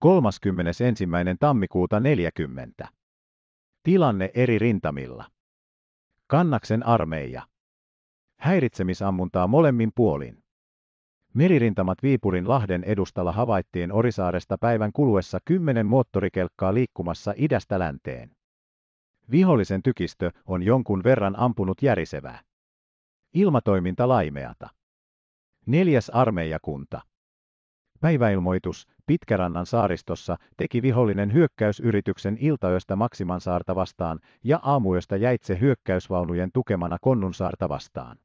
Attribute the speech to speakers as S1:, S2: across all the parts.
S1: 31. tammikuuta 40. Tilanne eri rintamilla. Kannaksen armeija. Häiritsemisammuntaa molemmin puolin. Meririntamat Viipurin Lahden edustalla havaittiin Orisaaresta päivän kuluessa kymmenen moottorikelkkaa liikkumassa idästä länteen. Vihollisen tykistö on jonkun verran ampunut järisevää. Ilmatoiminta laimeata. Neljäs armeijakunta. Päiväilmoitus Pitkärannan saaristossa teki vihollinen hyökkäysyrityksen iltayöstä Maksimansaarta vastaan ja aamuyöstä jäitse hyökkäysvaunujen tukemana Konnunsaarta vastaan.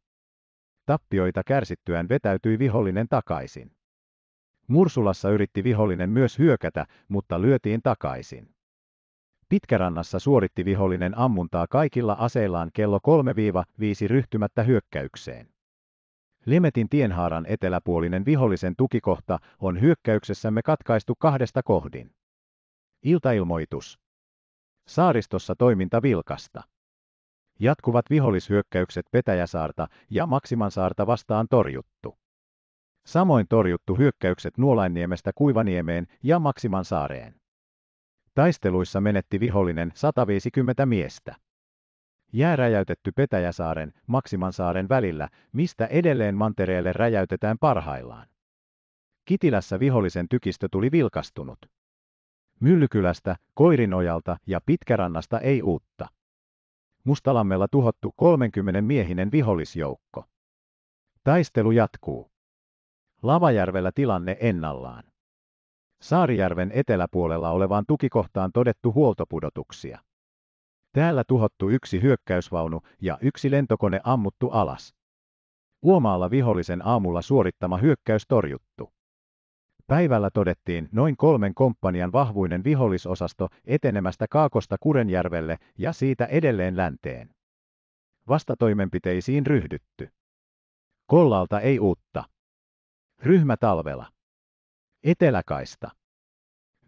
S1: Tappioita kärsittyään vetäytyi vihollinen takaisin. Mursulassa yritti vihollinen myös hyökätä, mutta lyötiin takaisin. Pitkärannassa suoritti vihollinen ammuntaa kaikilla aseillaan kello 3-5 ryhtymättä hyökkäykseen. Limetin tienhaaran eteläpuolinen vihollisen tukikohta on hyökkäyksessämme katkaistu kahdesta kohdin. Iltailmoitus. Saaristossa toiminta vilkasta. Jatkuvat vihollishyökkäykset Petäjäsaarta ja Maksimansaarta vastaan torjuttu. Samoin torjuttu hyökkäykset Nuolainniemestä Kuivaniemeen ja Maksimansaareen. Taisteluissa menetti vihollinen 150 miestä. Jää räjäytetty Petäjäsaaren, Maksimansaaren välillä, mistä edelleen mantereelle räjäytetään parhaillaan. Kitilässä vihollisen tykistö tuli vilkastunut. Myllykylästä, Koirinojalta ja Pitkärannasta ei uutta. Mustalammella tuhottu 30 miehinen vihollisjoukko. Taistelu jatkuu. Lavajärvellä tilanne ennallaan. Saarijärven eteläpuolella olevaan tukikohtaan todettu huoltopudotuksia. Täällä tuhottu yksi hyökkäysvaunu ja yksi lentokone ammuttu alas. Uomaalla vihollisen aamulla suorittama hyökkäys torjuttu. Päivällä todettiin noin kolmen komppanian vahvuinen vihollisosasto etenemästä Kaakosta Kurenjärvelle ja siitä edelleen länteen. Vastatoimenpiteisiin ryhdytty. Kollalta ei uutta. Ryhmä talvela. Eteläkaista.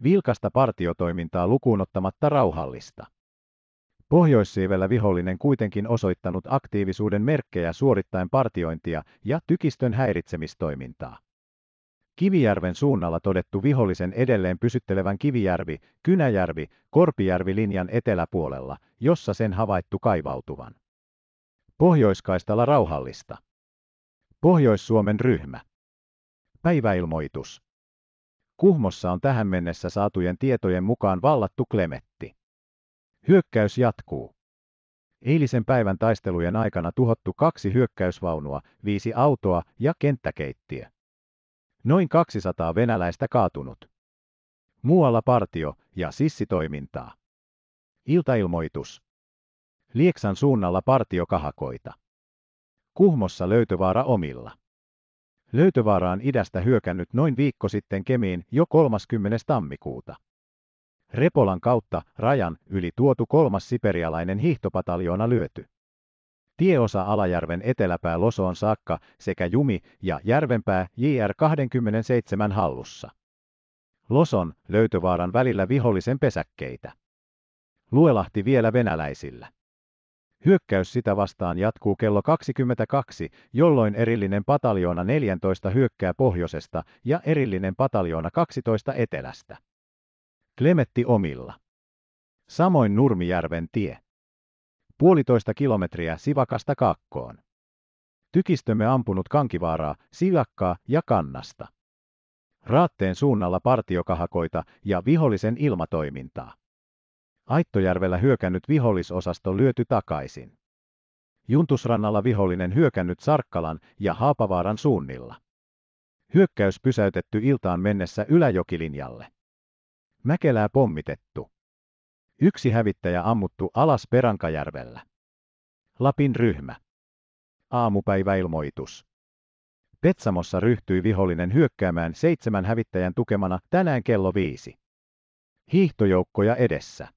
S1: Vilkasta partiotoimintaa lukuunottamatta rauhallista. Pohjoissiivellä vihollinen kuitenkin osoittanut aktiivisuuden merkkejä suorittaen partiointia ja tykistön häiritsemistoimintaa. Kivijärven suunnalla todettu vihollisen edelleen pysyttelevän Kivijärvi, Kynäjärvi, Korpijärvi linjan eteläpuolella, jossa sen havaittu kaivautuvan. Pohjoiskaistalla rauhallista. Pohjois-Suomen ryhmä. Päiväilmoitus. Kuhmossa on tähän mennessä saatujen tietojen mukaan vallattu Klemetti. Hyökkäys jatkuu. Eilisen päivän taistelujen aikana tuhottu kaksi hyökkäysvaunua, viisi autoa ja kenttäkeittiä. Noin 200 venäläistä kaatunut. Muualla partio- ja sissitoimintaa. Iltailmoitus. Lieksan suunnalla partio kahakoita. Kuhmossa löytövaara omilla. Löytövaaraan idästä hyökännyt noin viikko sitten Kemiin jo 30. tammikuuta. Repolan kautta rajan yli tuotu kolmas siperialainen hiihtopataljoona lyöty. Tieosa Alajärven eteläpää Losoon saakka sekä Jumi ja Järvenpää JR 27 hallussa. Loson löytövaaran välillä vihollisen pesäkkeitä. Luelahti vielä venäläisillä. Hyökkäys sitä vastaan jatkuu kello 22, jolloin erillinen pataljoona 14 hyökkää pohjoisesta ja erillinen pataljoona 12 etelästä. Klemetti omilla. Samoin Nurmijärven tie. Puolitoista kilometriä sivakasta kaakkoon. Tykistömme ampunut kankivaaraa, silakkaa ja kannasta. Raatteen suunnalla partiokahakoita ja vihollisen ilmatoimintaa. Aittojärvellä hyökännyt vihollisosasto lyöty takaisin. Juntusrannalla vihollinen hyökännyt Sarkkalan ja Haapavaaran suunnilla. Hyökkäys pysäytetty iltaan mennessä yläjokilinjalle. Mäkelää pommitettu. Yksi hävittäjä ammuttu alas Perankajärvellä. Lapin ryhmä. Aamupäiväilmoitus. Petsamossa ryhtyi vihollinen hyökkäämään seitsemän hävittäjän tukemana tänään kello viisi. Hiihtojoukkoja edessä.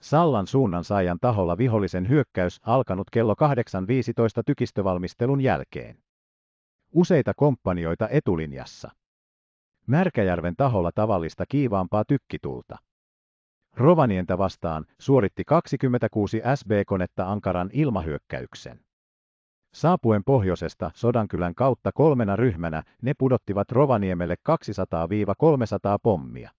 S1: Sallan suunnan saajan taholla vihollisen hyökkäys alkanut kello 8.15 tykistövalmistelun jälkeen. Useita komppanioita etulinjassa. Märkäjärven taholla tavallista kiivaampaa tykkitulta. Rovanientä vastaan suoritti 26 SB-konetta ankaran ilmahyökkäyksen. Saapuen pohjoisesta Sodankylän kautta kolmena ryhmänä ne pudottivat Rovaniemelle 200-300 pommia.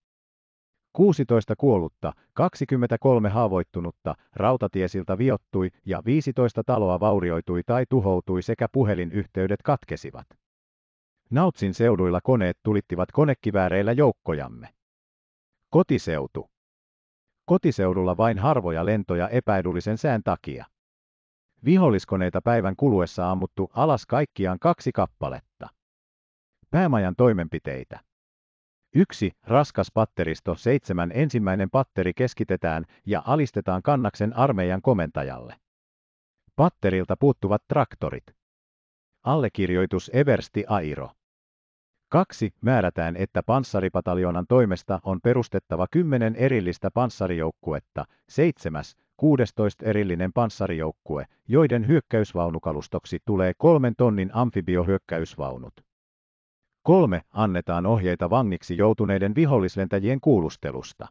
S1: 16 kuollutta, 23 haavoittunutta, rautatiesiltä viottui ja 15 taloa vaurioitui tai tuhoutui sekä puhelinyhteydet katkesivat. Nautsin seuduilla koneet tulittivat konekivääreillä joukkojamme. Kotiseutu. Kotiseudulla vain harvoja lentoja epäedullisen sään takia. Viholliskoneita päivän kuluessa ammuttu alas kaikkiaan kaksi kappaletta. Päämajan toimenpiteitä. Yksi Raskas patteristo seitsemän Ensimmäinen patteri keskitetään ja alistetaan kannaksen armeijan komentajalle. Patterilta puuttuvat traktorit. Allekirjoitus Eversti Airo. 2. Määrätään, että panssaripataljonan toimesta on perustettava 10 erillistä panssarijoukkuetta, 7. 16 erillinen panssarijoukkue, joiden hyökkäysvaunukalustoksi tulee kolmen tonnin amfibiohyökkäysvaunut. 3. Annetaan ohjeita vangiksi joutuneiden vihollislentäjien kuulustelusta.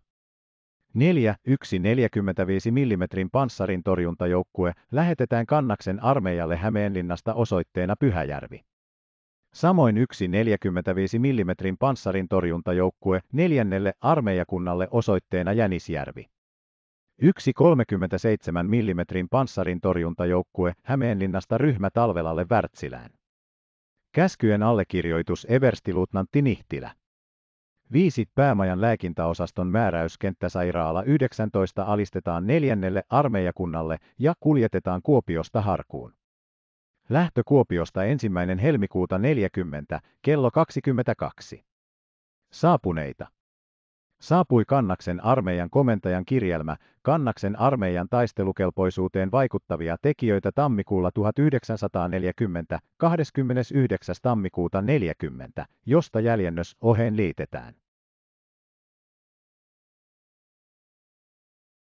S1: 4. Yksi 45 mm panssarin torjuntajoukkue lähetetään Kannaksen armeijalle Hämeenlinnasta osoitteena Pyhäjärvi samoin yksi 45 mm torjuntajoukkue neljännelle armeijakunnalle osoitteena Jänisjärvi. Yksi 37 mm torjuntajoukkue Hämeenlinnasta ryhmä talvelalle Wärtsilään. Käskyjen allekirjoitus Lutnantti Nihtilä. Viisit päämajan lääkintäosaston määräyskenttäsairaala 19 alistetaan neljännelle armeijakunnalle ja kuljetetaan Kuopiosta Harkuun. Lähtö Kuopiosta ensimmäinen helmikuuta 40, kello 22. Saapuneita. Saapui Kannaksen armeijan komentajan kirjelmä Kannaksen armeijan taistelukelpoisuuteen vaikuttavia tekijöitä tammikuulla 1940, 29. tammikuuta 40, josta jäljennös oheen liitetään.